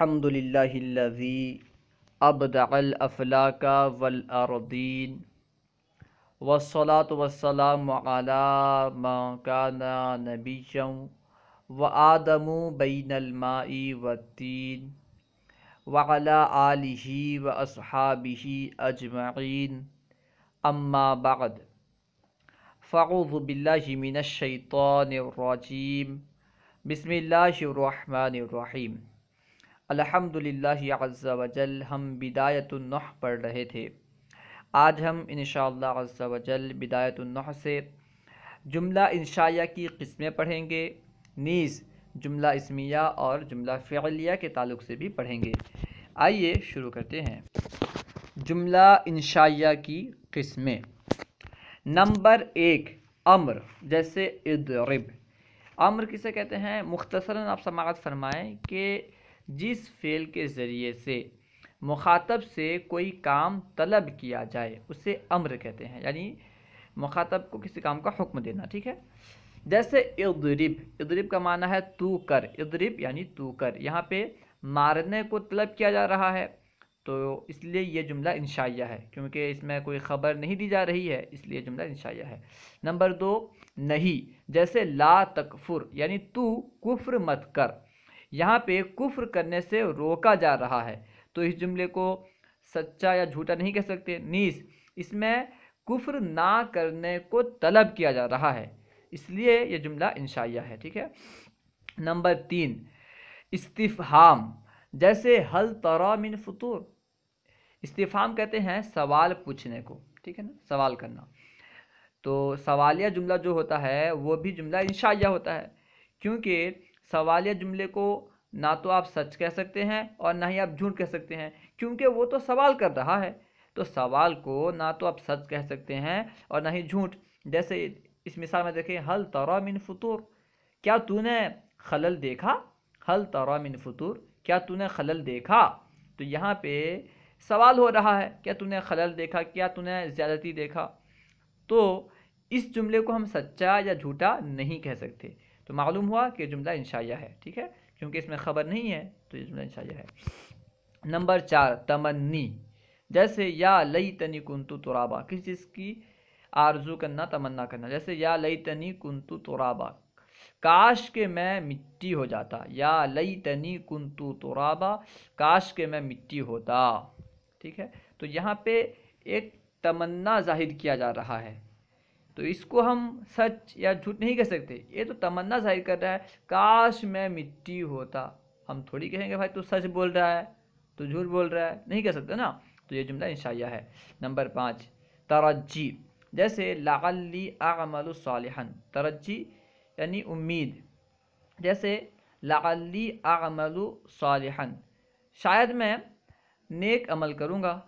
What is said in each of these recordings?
الحمد لله الذي أبدع الأفلاك والأرضين والصلاة والسلام على ما كان نبيا وآدم بين الماء والتين وعلى آله وأصحابه أجمعين أما بعد فأعوذ بالله من الشيطان الرجيم بسم الله الرحمن الرحيم الحمد للہ عز و جل ہم بدایت النح پڑھ رہے تھے آج ہم انشاءاللہ عز و جل بدایت النح سے جملہ انشائیہ کی قسمیں پڑھیں گے نیز جملہ اسمیہ اور جملہ فعلیہ کے تعلق سے بھی پڑھیں گے آئیے شروع کرتے ہیں جملہ انشائیہ کی قسمیں نمبر ایک امر جیسے ادرب عمر کسے کہتے ہیں مختصراً آپ سماعت فرمائیں کہ جس فعل کے ذریعے سے مخاطب سے کوئی کام طلب کیا جائے اسے امر کہتے ہیں یعنی مخاطب کو کسی کام کا حکم دینا ٹھیک ہے جیسے ادرب ادرب کا معنی ہے تو کر ادرب یعنی تو کر یہاں پہ مارنے کو طلب کیا جا رہا ہے تو اس لیے یہ جملہ انشائیہ ہے کیونکہ اس میں کوئی خبر نہیں دی جا رہی ہے اس لیے جملہ انشائیہ ہے نمبر دو نہیں جیسے لا تکفر یعنی تو کفر مت کر یہاں پہ کفر کرنے سے روکا جا رہا ہے تو اس جملے کو سچا یا جھوٹا نہیں کہہ سکتے نیس اس میں کفر نہ کرنے کو طلب کیا جا رہا ہے اس لیے یہ جملہ انشائیہ ہے ٹھیک ہے نمبر تین استفہام جیسے حل ترا فطور استفہام کہتے ہیں سوال پوچھنے کو ٹھیک ہے نا سوال کرنا تو سوالیہ جملہ جو ہوتا ہے وہ بھی جملہ انشائیہ ہوتا ہے کیونکہ سوالیہ جملے کو نہ تو آپ سچ کہہ سکتے ہیں اور نہ ہی آپ جھوٹ کہہ سکتے ہیں کیونکہ وہ تو سوال کر رہا ہے تو سوال کو نہ تو آپ سچ کہہ سکتے ہیں اور نہ ہی جھوٹ جیسے اس مثال میں دیکھیں حل من فطور کیا تو نے خلل دیکھا حل من فطور کیا تو نے خلل دیکھا تو یہاں پہ سوال ہو رہا ہے کیا تو نے خلل دیکھا کیا تو نے زیادتی دیکھا تو اس جملے کو ہم سچا یا جھوٹا نہیں کہہ سکتے تو معلوم ہوا کہ جملہ انشائیہ ہے ٹھیک ہے کیونکہ اس میں خبر نہیں ہے تو یہ جملہ انشائیہ ہے نمبر چار تمنی جیسے یا لئی تنی کنتو ترابا کس چیز کی آرزو کرنا تمنا کرنا جیسے یا لئی تنی کنتو ترابا کاش کے میں مٹی ہو جاتا یا لئی تنی کنتو ترابا کاش کے میں مٹی ہوتا ٹھیک ہے تو یہاں پہ ایک تمنا ظاہر کیا جا رہا ہے تو اس کو ہم سچ یا جھوٹ نہیں کہہ سکتے یہ تو تمنا ظاہر کر رہا ہے کاش میں مٹی ہوتا ہم تھوڑی کہیں گے بھائی تو سچ بول رہا ہے تو جھوٹ بول رہا ہے نہیں کہہ سکتے نا تو یہ جملہ انشائیہ ہے نمبر پانچ ترجی جیسے لعلی اعمل صالحا ترجی الصالحن یعنی امید جیسے لعلی اعمل صالحا صالحن شاید میں نیک عمل کروں گا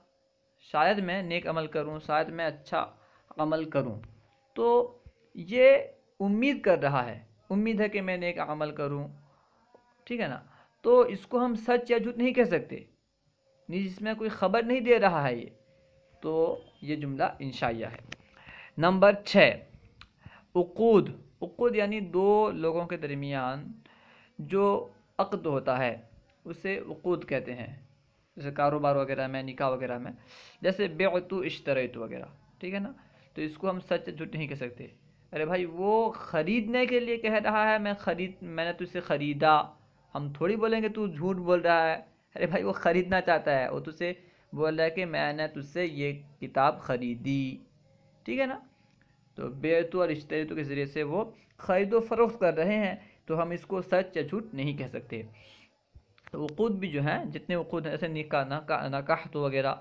شاید میں نیک عمل کروں شاید میں اچھا عمل کروں تو یہ امید کر رہا ہے امید ہے کہ میں نیک عمل کروں ٹھیک ہے نا تو اس کو ہم سچ یا جھوٹ نہیں کہہ سکتے نہیں جس میں کوئی خبر نہیں دے رہا ہے یہ تو یہ جملہ انشائیہ ہے نمبر چھ اقود اقود یعنی دو لوگوں کے درمیان جو عقد ہوتا ہے اسے اقود کہتے ہیں جیسے کاروبار وغیرہ میں نکاح وغیرہ میں جیسے بیعتو اشتریت وغیرہ ٹھیک ہے نا تو اس کو ہم سچ جھوٹ نہیں کہہ سکتے ارے بھائی وہ خریدنے کے لیے کہہ رہا ہے میں خرید میں نے تو اسے خریدا ہم تھوڑی بولیں گے تو جھوٹ بول رہا ہے ارے بھائی وہ خریدنا چاہتا ہے وہ تجھے بول رہا ہے کہ میں نے تجھ سے یہ کتاب خریدی ٹھیک ہے نا تو اور و اشتعیتوں کے ذریعے سے وہ خرید و فروخت کر رہے ہیں تو ہم اس کو سچ یا جھوٹ نہیں کہہ سکتے تو وقود بھی جو ہیں جتنے وقود ہیں جیسے نکاح نکاح تو وغیرہ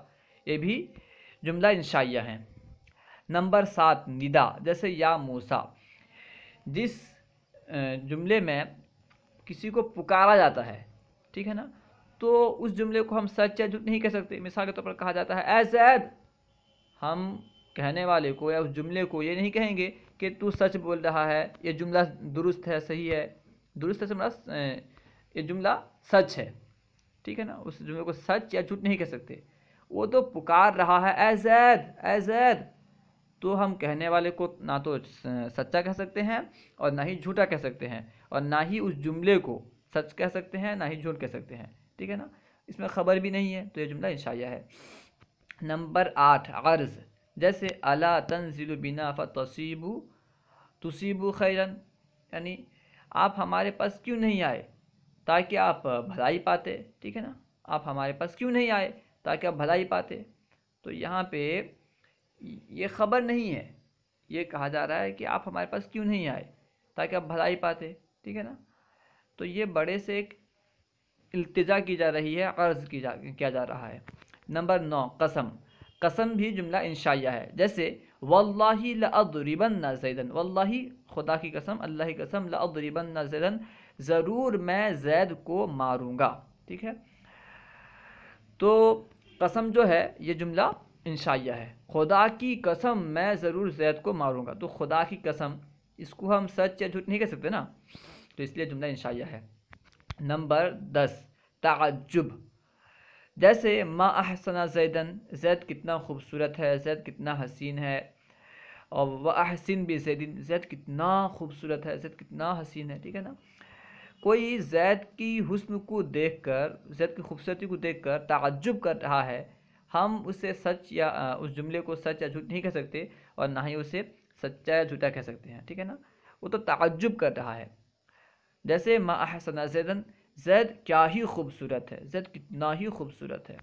یہ بھی جملہ انشائیہ ہیں نمبر سات ندا جیسے یا موسا جس جملے میں کسی کو پکارا جاتا ہے ٹھیک ہے نا تو اس جملے کو ہم سچ یا جھوٹ نہیں کہہ سکتے مثال کے طور پر کہا جاتا ہے اے زید ہم کہنے والے کو یا اس جملے کو یہ نہیں کہیں گے کہ تو سچ بول رہا ہے یہ جملہ درست ہے صحیح ہے درست ہے سمجھا مطلب، یہ جملہ سچ ہے ٹھیک ہے نا اس جملے کو سچ یا جھوٹ نہیں کہہ سکتے وہ تو پکار رہا ہے اے زید اے زید تو ہم کہنے والے کو نہ تو سچا کہہ سکتے ہیں اور نہ ہی جھوٹا کہہ سکتے ہیں اور نہ ہی اس جملے کو سچ کہہ سکتے ہیں نہ ہی جھوٹ کہہ سکتے ہیں ٹھیک ہے نا اس میں خبر بھی نہیں ہے تو یہ جملہ انشائیہ ہے نمبر آٹھ عرض جیسے اللہ تنزل بنا فتصیبو تصیبو خیرن یعنی آپ ہمارے پاس کیوں نہیں آئے تاکہ آپ بھلائی پاتے ٹھیک ہے نا آپ ہمارے پاس کیوں نہیں آئے تاکہ آپ بھلائی پاتے تو یہاں پہ یہ خبر نہیں ہے یہ کہا جا رہا ہے کہ آپ ہمارے پاس کیوں نہیں آئے تاکہ آپ بھلائی پاتے ٹھیک ہے نا تو یہ بڑے سے ایک التجا کی جا رہی ہے عرض کی جا کیا جا رہا ہے نمبر نو قسم قسم بھی جملہ انشائیہ ہے جیسے و اللہ زیدن واللہ و اللہ خدا کی قسم اللہ کی قسم لأضربن زیدن ضرور میں زید کو ماروں گا ٹھیک ہے تو قسم جو ہے یہ جملہ انشائیہ ہے خدا کی قسم میں ضرور زید کو ماروں گا تو خدا کی قسم اس کو ہم سچ یا جھوٹ نہیں کہہ سکتے نا تو اس لیے جملہ انشائیہ ہے نمبر دس تعجب جیسے ما احسن زیدن زید کتنا خوبصورت ہے زید کتنا حسین ہے اور وہ احسن بھی زیدن زید کتنا خوبصورت ہے زید کتنا حسین ہے ٹھیک ہے نا کوئی زید کی حسن کو دیکھ کر زید کی خوبصورتی کو دیکھ کر تعجب کر رہا ہے ہم اسے سچ یا اس جملے کو سچ یا جھوٹ نہیں کہہ سکتے اور نہ ہی اسے سچا یا جھوٹا کہہ سکتے ہیں ٹھیک ہے نا وہ تو تعجب کر رہا ہے جیسے ما احسن زیدن زید کیا ہی خوبصورت ہے زید کتنا ہی خوبصورت ہے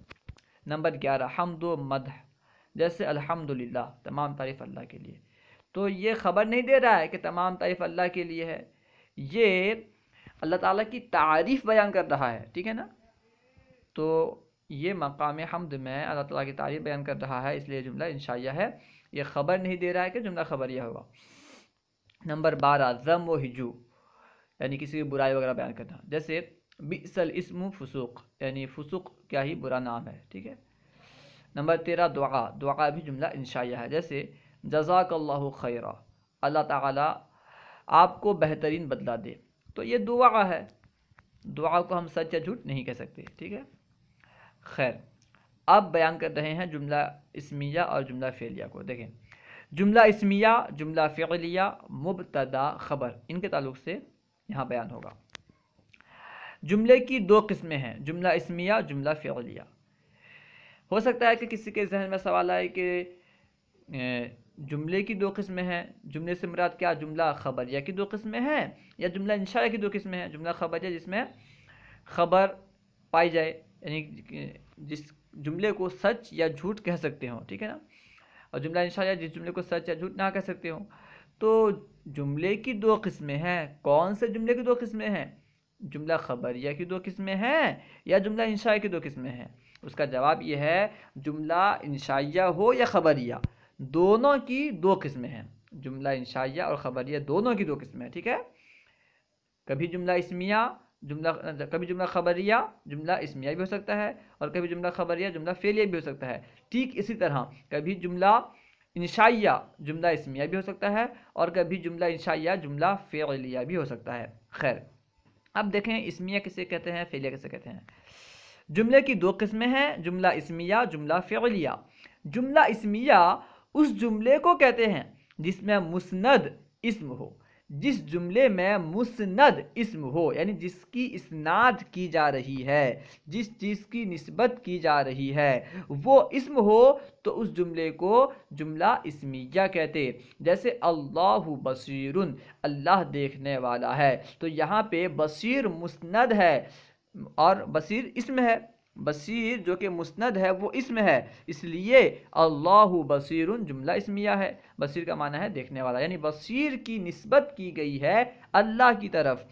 نمبر گیارہ حمد و مدح جیسے الحمد للہ تمام تعریف اللہ کے لیے تو یہ خبر نہیں دے رہا ہے کہ تمام تعریف اللہ کے لیے ہے یہ اللہ تعالیٰ کی تعریف بیان کر رہا ہے ٹھیک ہے نا تو یہ مقام حمد میں اللہ تعالیٰ کی تعریف بیان کر رہا ہے اس لیے جملہ انشائیہ ہے یہ خبر نہیں دے رہا ہے کہ جملہ خبر یہ ہوگا نمبر بارہ ضم و ہجو یعنی کسی کی برائی وغیرہ بیان کرنا جیسے بیسل اسم فسوق یعنی فسوق کیا ہی برا نام ہے ٹھیک ہے نمبر تیرہ دعا دعا بھی جملہ انشائیہ ہے جیسے جزاک اللہ خیرہ اللہ تعالیٰ آپ کو بہترین بدلہ دے تو یہ دعا ہے دعا کو ہم سچا جھوٹ نہیں کہہ سکتے ٹھیک ہے خیر اب بیان کر رہے ہیں جملہ اسمیہ اور جملہ فعلیہ کو دیکھیں جملہ اسمیہ جملہ فعلیہ مبتدا خبر ان کے تعلق سے یہاں بیان ہوگا جملے کی دو قسمیں ہیں جملہ اسمیہ جملہ فعلیہ ہو سکتا ہے کہ کسی کے ذہن میں سوال آئے کہ جملے کی دو قسمیں ہیں جملے سے مراد کیا جملہ خبریہ کی دو قسمیں ہیں یا جملہ انشاء کی دو قسمیں ہیں جملہ خبریہ جس میں خبر پائی جائے یعنی جس جملے کو سچ یا جھوٹ کہہ سکتے ہوں ٹھیک ہے نا اور جملہ انشاء جس جملے کو سچ یا جھوٹ نہ کہہ سکتے ہوں تو جملے کی دو قسمیں ہیں کون سے جملے کی دو قسمیں ہیں جملہ خبریہ کی دو قسمیں ہیں یا جملہ انشاء کی دو قسمیں ہیں اس کا جواب یہ ہے جملہ انشائیہ ہو یا خبریہ دونوں کی دو قسمیں ہیں جملہ انشائیہ اور خبریہ دونوں کی دو قسمیں ہیں ٹھیک ہے کبھی جملہ اسمیہ جملہ کبھی جملہ خبریہ جملہ اسمیہ بھی ہو سکتا ہے اور کبھی جملہ خبریہ جملہ فیلیہ بھی ہو سکتا ہے ٹھیک اسی طرح کبھی جملہ انشائیہ جملہ اسمیہ بھی ہو سکتا ہے اور کبھی جملہ انشائیہ جملہ فعلیہ بھی ہو سکتا ہے خیر اب دیکھیں اسمیہ کسے کہتے ہیں فعلیہ کسے کہتے ہیں جملے کی دو قسمیں ہیں جملہ اسمیہ جملہ فعلیہ جملہ اسمیہ اس جملے کو کہتے ہیں جس میں مسند اسم ہو جس جملے میں مسند اسم ہو یعنی جس کی اسناد کی جا رہی ہے جس چیز کی نسبت کی جا رہی ہے وہ اسم ہو تو اس جملے کو جملہ اسمیہ کہتے جیسے اللہ بصیر اللہ دیکھنے والا ہے تو یہاں پہ بصیر مسند ہے اور بصیر اسم ہے بصیر جو کہ مسند ہے وہ اسم ہے اس لیے اللہ بصیر جملہ اسمیہ ہے بصیر کا معنی ہے دیکھنے والا یعنی بصیر کی نسبت کی گئی ہے اللہ کی طرف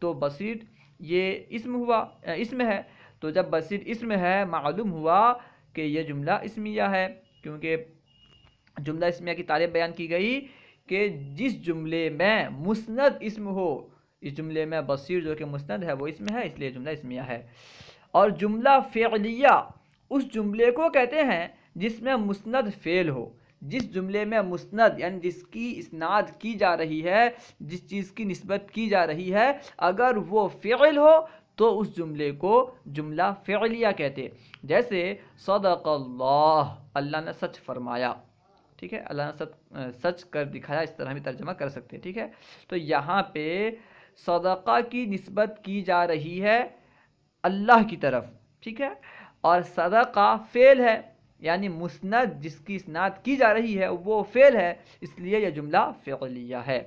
تو بصیر یہ اسم ہوا اسم ہے تو جب بصیر اسم ہے معلوم ہوا کہ یہ جملہ اسمیہ ہے کیونکہ جملہ اسمیہ کی تعریف بیان کی گئی کہ جس جملے میں مسند اسم ہو اس جملے میں بصیر جو کہ مسند ہے وہ اسم ہے اس لیے جملہ اسمیہ ہے اور جملہ فعلیہ اس جملے کو کہتے ہیں جس میں مسند فعل ہو جس جملے میں مسند یعنی جس کی اسناد کی جا رہی ہے جس چیز کی نسبت کی جا رہی ہے اگر وہ فعل ہو تو اس جملے کو جملہ فعلیہ کہتے جیسے صدق اللہ اللہ نے سچ فرمایا ٹھیک ہے اللہ نے سچ سچ کر دکھایا اس طرح ہمیں ترجمہ کر سکتے ٹھیک ہے تو یہاں پہ صدقہ کی نسبت کی جا رہی ہے اللہ کی طرف ٹھیک ہے اور صدقہ فعل فیل ہے یعنی مسند جس کی اسناد کی جا رہی ہے وہ فیل ہے اس لیے یہ جملہ فعلیہ ہے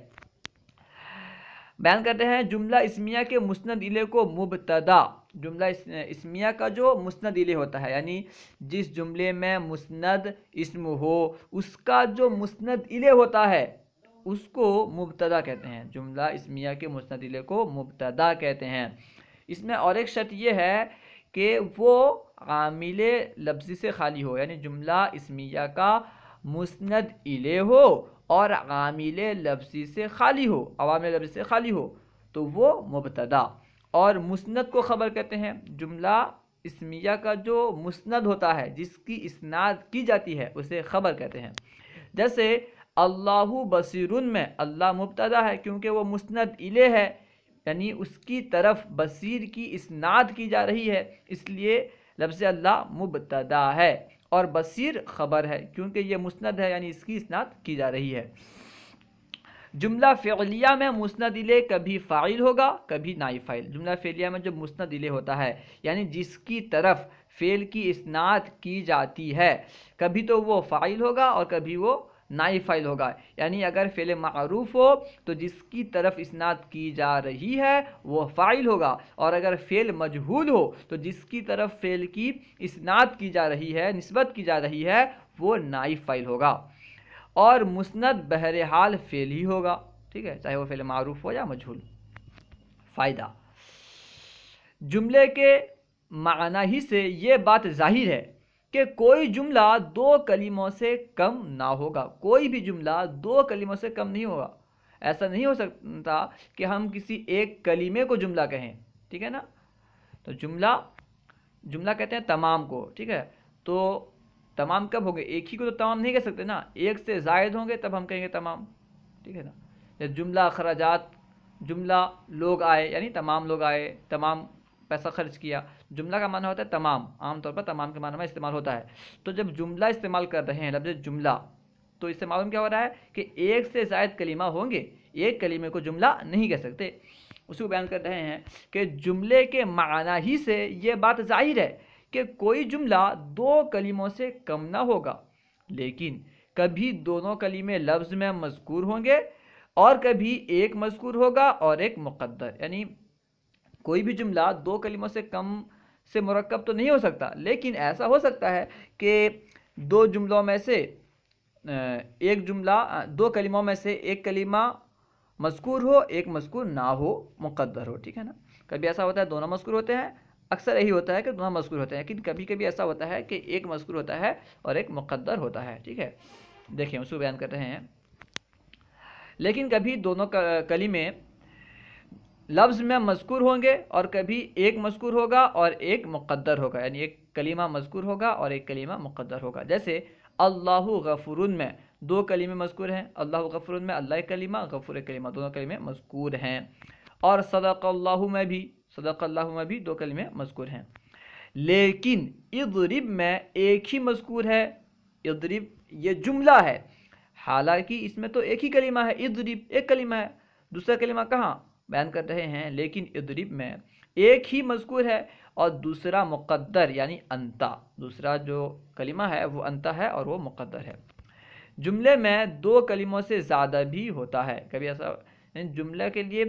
بیان کرتے ہیں جملہ اسمیہ کے مسند علیہ کو مبتدا جملہ اسمیہ کا جو مسند علے ہوتا ہے یعنی جس جملے میں مسند اسم ہو اس کا جو مسند علے ہوتا ہے اس کو مبتدا کہتے ہیں جملہ اسمیہ کے مسند علے کو مبتدا کہتے ہیں اس میں اور ایک شرط یہ ہے کہ وہ عامل لفظی سے خالی ہو یعنی جملہ اسمیہ کا مسند الے ہو اور عامل لفظی سے خالی ہو عوامل لفظی سے خالی ہو تو وہ مبتدا اور مسند کو خبر کہتے ہیں جملہ اسمیہ کا جو مسند ہوتا ہے جس کی اسناد کی جاتی ہے اسے خبر کہتے ہیں جیسے اللہ بصیرن میں اللہ مبتدا ہے کیونکہ وہ مسند الے ہے یعنی اس کی طرف بصیر کی اسناد کی جا رہی ہے اس لیے لفظ اللہ مبتدا ہے اور بصیر خبر ہے کیونکہ یہ مسند ہے یعنی اس کی اسناد کی جا رہی ہے جملہ فعلیہ میں مسند علے کبھی فائل ہوگا کبھی نائی فائل جملہ فعلیہ میں جو علے ہوتا ہے یعنی جس کی طرف فعل کی اسناد کی جاتی ہے کبھی تو وہ فائل ہوگا اور کبھی وہ نائی فائل ہوگا یعنی اگر فعل معروف ہو تو جس کی طرف اسناد کی جا رہی ہے وہ فائل ہوگا اور اگر فعل مجہول ہو تو جس کی طرف فعل کی اسناد کی جا رہی ہے نسبت کی جا رہی ہے وہ نائی فائل ہوگا اور مسند بہرحال فعل ہی ہوگا ٹھیک ہے چاہے وہ فعل معروف ہو یا مجہول فائدہ جملے کے معنی ہی سے یہ بات ظاہر ہے کہ کوئی جملہ دو کلموں سے کم نہ ہوگا کوئی بھی جملہ دو کلموں سے کم نہیں ہوگا ایسا نہیں ہو سکتا کہ ہم کسی ایک کلمے کو جملہ کہیں ٹھیک ہے نا تو جملہ جملہ کہتے ہیں تمام کو ٹھیک ہے تو تمام کب ہوں گے ایک ہی کو تو تمام نہیں کہہ سکتے نا ایک سے زائد ہوں گے تب ہم کہیں گے تمام ٹھیک ہے نا جملہ اخراجات جملہ لوگ آئے یعنی تمام لوگ آئے تمام پیسہ خرچ کیا جملہ کا معنی ہوتا ہے تمام عام طور پر تمام کے معنی میں استعمال ہوتا ہے تو جب جملہ استعمال کر رہے ہیں لفظ جملہ تو اس سے معلوم کیا ہو رہا ہے کہ ایک سے زائد کلیمہ ہوں گے ایک کلمے کو جملہ نہیں کہہ سکتے اس کو بیان کر رہے ہیں کہ جملے کے معنی ہی سے یہ بات ظاہر ہے کہ کوئی جملہ دو کلیموں سے کم نہ ہوگا لیکن کبھی دونوں کلیمے لفظ میں مذکور ہوں گے اور کبھی ایک مذکور ہوگا اور ایک مقدر یعنی کوئی بھی جملہ دو کلموں سے کم سے مرکب تو نہیں ہو سکتا لیکن ایسا ہو سکتا ہے کہ دو جملوں میں سے ایک جملہ دو کلموں میں سے ایک کلمہ مذکور ہو ایک مذکور نہ ہو مقدر ہو ٹھیک ہے نا کبھی ایسا ہوتا ہے دونوں مذکور ہوتے ہیں اکثر یہی ہوتا ہے کہ دونوں مذکور ہوتے ہیں لیکن کبھی کبھی ایسا ہوتا ہے کہ ایک مذکور ہوتا ہے اور ایک مقدر ہوتا ہے ٹھیک ہے دیکھیں اس کو بیان کر رہے ہیں لیکن کبھی دونوں کلیمے لفظ میں مذکور ہوں گے اور کبھی ایک مذکور ہوگا اور ایک مقدر ہوگا یعنی ایک کلمہ مذکور ہوگا اور ایک کلمہ مقدر ہوگا جیسے اللہ غفور میں دو کلمے مذکور ہیں اللہ غفور میں اللہ کلمہ غفور کلمہ دونوں کلمے مذکور ہیں اور صدق اللہ میں بھی صدق اللہ میں بھی دو کلمے مذکور ہیں لیکن ادرب میں ایک ہی مذکور ہے ادرب یہ جملہ ہے حالانکہ اس میں تو ایک ہی کلمہ ہے اضرب ایک کلمہ ہے دوسرا کلمہ کہاں بیان کر رہے ہیں لیکن ادرب میں ایک ہی مذکور ہے اور دوسرا مقدر یعنی انتا دوسرا جو کلمہ ہے وہ انتا ہے اور وہ مقدر ہے جملے میں دو کلموں سے زیادہ بھی ہوتا ہے کبھی ایسا یعنی جملہ کے لیے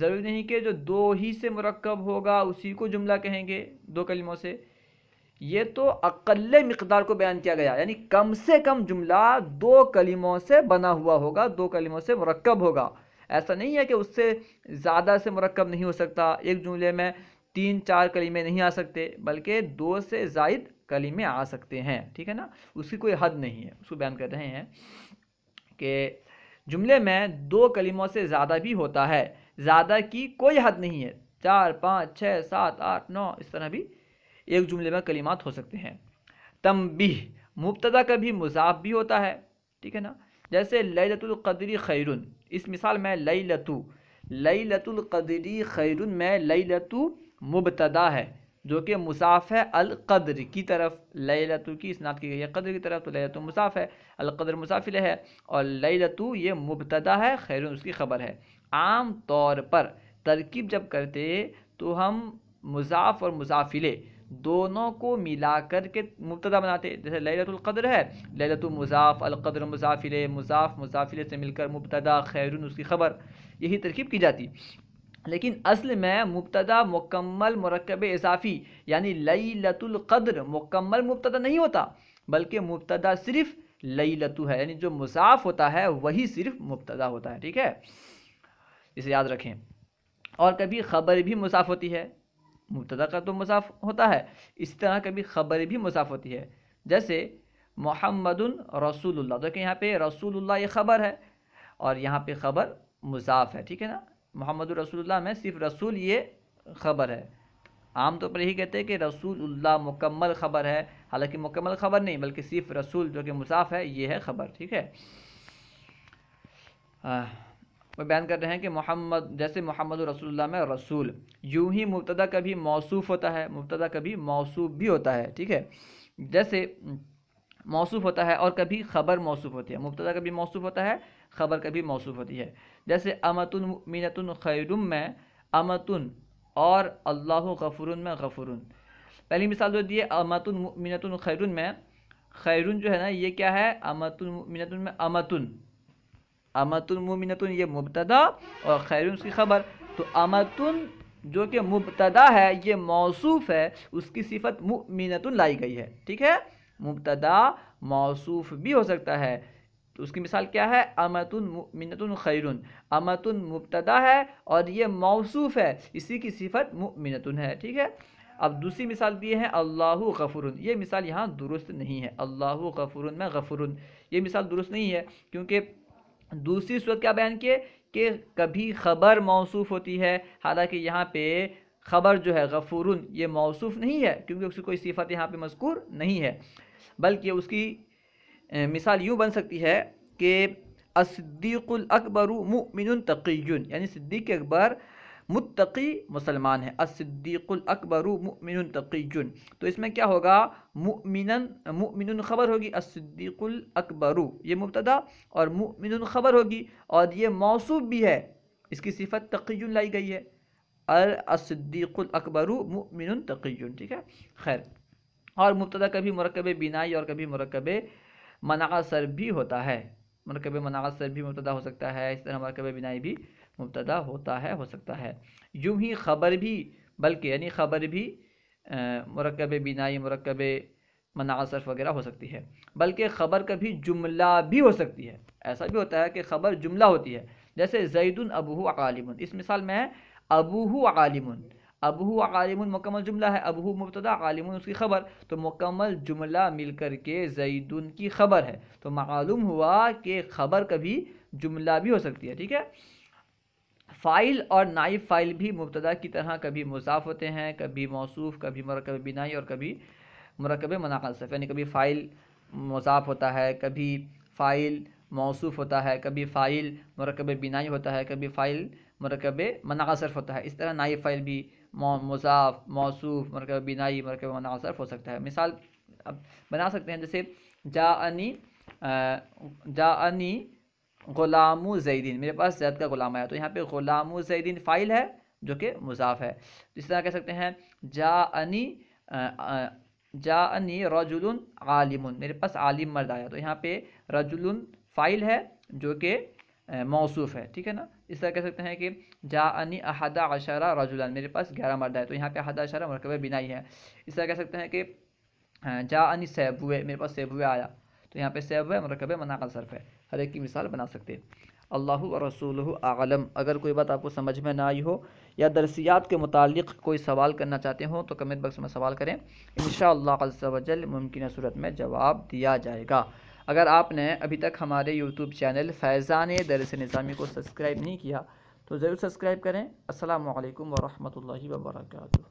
ضروری نہیں کہ جو دو ہی سے مرکب ہوگا اسی کو جملہ کہیں گے دو کلموں سے یہ تو اقل مقدار کو بیان کیا گیا یعنی کم سے کم جملہ دو کلموں سے بنا ہوا ہوگا دو کلموں سے مرکب ہوگا ایسا نہیں ہے کہ اس سے زیادہ سے مرکب نہیں ہو سکتا ایک جملے میں تین چار کلیمے نہیں آ سکتے بلکہ دو سے زائد کلیمے آ سکتے ہیں ٹھیک ہے نا اس کی کوئی حد نہیں ہے اس کو بیان کر رہے ہیں کہ جملے میں دو کلیموں سے زیادہ بھی ہوتا ہے زیادہ کی کوئی حد نہیں ہے چار پانچ چھ سات آٹھ نو اس طرح بھی ایک جملے میں کلمات ہو سکتے ہیں تمبی مبتدا کا بھی مذاق بھی ہوتا ہے ٹھیک ہے نا جیسے لیلت القدری خیرن اس مثال میں لئی لتو لئی القدری خیرن میں لئی لتو مبتدا ہے جو کہ مصاف ہے القدر کی طرف لیلت کی اس کی گئی ہے قدر کی طرف تو لتو مصاف ہے القدر مسافل ہے اور لئی لتو یہ مبتدا ہے خیرن اس کی خبر ہے عام طور پر ترکیب جب کرتے تو ہم مضاف اور مسافلے دونوں کو ملا کر کے مبتدا بناتے جیسے لئی القدر ہے لت المضاف القدر مضافل مضاف مضافل سے مل کر مبتدا خیرون اس کی خبر یہی ترکیب کی جاتی لیکن اصل میں مبتدا مکمل مرکب اضافی یعنی لیلت القدر مکمل مبتدا نہیں ہوتا بلکہ مبتدا صرف لئی ہے یعنی جو مضاف ہوتا ہے وہی صرف مبتدا ہوتا ہے ٹھیک ہے اسے یاد رکھیں اور کبھی خبر بھی مضاف ہوتی ہے مبتدا کا تو مضاف ہوتا ہے اس طرح کبھی خبر بھی مضاف ہوتی ہے جیسے محمد رسول اللہ تو کہ یہاں پہ رسول اللہ یہ خبر ہے اور یہاں پہ خبر مضاف ہے ٹھیک ہے نا محمد رسول اللہ میں صرف رسول یہ خبر ہے عام طور پر یہی کہتے ہیں کہ رسول اللہ مکمل خبر ہے حالانکہ مکمل خبر نہیں بلکہ صرف رسول جو کہ مصاف ہے یہ ہے خبر ٹھیک ہے وہ بیان کر رہے ہیں کہ محمد جیسے محمد رسول اللہ میں رسول یوں ہی مبتدا کبھی موصوف ہوتا ہے مبتدہ کبھی موصوف بھی ہوتا ہے ٹھیک ہے جیسے موصوف ہوتا ہے اور کبھی خبر موصوف ہوتی ہے مبتدا کبھی موصوف ہوتا ہے خبر کبھی موصوف ہوتی ہے جیسے امت المینت الخیرم امتن اور اللہ غفرن میں غفرن پہلی مثال جو دیے امت الم مینت میں خیرن جو ہے نا یہ کیا ہے امت المینت میں امتن امت مومنتن یہ مبتدا اور خیر اس کی خبر تو امتن جو کہ مبتدا ہے یہ موصوف ہے اس کی صفت مومنتن لائی گئی ہے ٹھیک ہے مبتدا موصوف بھی ہو سکتا ہے تو اس کی مثال کیا ہے امت المنت الخیرن امت مبتدا ہے اور یہ موصوف ہے اسی کی صفت مومنتن ہے ٹھیک ہے اب دوسری مثال دیے ہیں اللہ غفر یہ مثال یہاں درست نہیں ہے اللہ غفرن غفرن یہ مثال درست نہیں ہے کیونکہ دوسری صورت کیا بیان کیے کہ کبھی خبر موصوف ہوتی ہے حالانکہ یہاں پہ خبر جو ہے غفورن یہ موصوف نہیں ہے کیونکہ اس کی کوئی صفت یہاں پہ مذکور نہیں ہے بلکہ اس کی مثال یوں بن سکتی ہے کہ الاکبر مؤمن تقی یعنی صدیق اکبر متقی مسلمان ہے الصدیق الاکبر مؤمن تقی جن تو اس میں کیا ہوگا مؤمنن مینن خبر ہوگی الصدیق الاکبر یہ مبتدا اور مؤمن خبر ہوگی اور یہ موصوب بھی ہے اس کی صفت جن لائی گئی ہے الصدیق الاکبر مؤمن تقی جن ٹھیک ہے خیر اور مبتدا کبھی مرکب بینائی اور کبھی مرکب مناثر بھی ہوتا ہے مرکب مناثر بھی مبتدا ہو سکتا ہے اس طرح مرکب بنائی بھی مبتدا ہوتا ہے ہو سکتا ہے یوں ہی خبر بھی بلکہ یعنی خبر بھی مرکب بنائی مرکب صرف وغیرہ ہو سکتی ہے بلکہ خبر کبھی جملہ بھی ہو سکتی ہے ایسا بھی ہوتا ہے کہ خبر جملہ ہوتی ہے جیسے زید ابو عالم اس مثال میں ہے ابو عالم ابو عالم غالم المکمل جملہ ہے ابو مبتدہ عالم اس کی خبر تو مکمل جملہ مل کر کے زید کی خبر ہے تو معلوم ہوا کہ خبر کبھی جملہ بھی ہو سکتی ہے ٹھیک ہے فائل اور نائب فائل بھی مبتدا کی طرح کبھی مضاف ہوتے ہیں کبھی موصوف کبھی مرکب بینائی اور کبھی مرکب مناقصف یعنی کبھی فائل مصاف ہوتا ہے کبھی فائل موصوف ہوتا ہے کبھی فائل مرکب بینائی ہوتا ہے کبھی فائل مرکب صرف ہوتا ہے اس طرح نائب فائل بھی مضاف موصوف مرکب بینائی مرکب مناصرف ہو سکتا ہے مثال اب بنا سکتے ہیں جیسے جا انی جا انی غلام زیدین میرے پاس زید کا غلام آیا تو یہاں پہ غلام زیدین فائل ہے جو کہ مضاف ہے اس طرح کہہ سکتے ہیں جا انی جا انی رج عالم میرے پاس عالم مرد آیا تو یہاں پہ رجل فائل ہے جو کہ موصوف ہے ٹھیک ہے نا اس طرح کہہ سکتے ہیں کہ جا انی احدہ عشرہ رجولان میرے پاس گیارہ مرد ہے تو یہاں پہ احدہ عشرہ مرکب بینائی ہے اس طرح کہہ سکتے ہیں کہ جا سیب ہوئے میرے پاس ہوئے آیا تو یہاں پہ ہوئے مرکب مناقل صرف ہے ہر ایک کی مثال بنا سکتے ہیں اللہ و رسول عالم اگر کوئی بات آپ کو سمجھ میں نہ آئی ہو یا درسیات کے متعلق کوئی سوال کرنا چاہتے ہوں تو کمنٹ باکس میں سوال کریں انشاءاللہ شاء اللہ ممکنہ صورت میں جواب دیا جائے گا اگر آپ نے ابھی تک ہمارے یوٹیوب چینل فیضان درس نظامی کو سبسکرائب نہیں کیا تو ضرور سبسکرائب کریں السلام علیکم ورحمۃ اللہ وبرکاتہ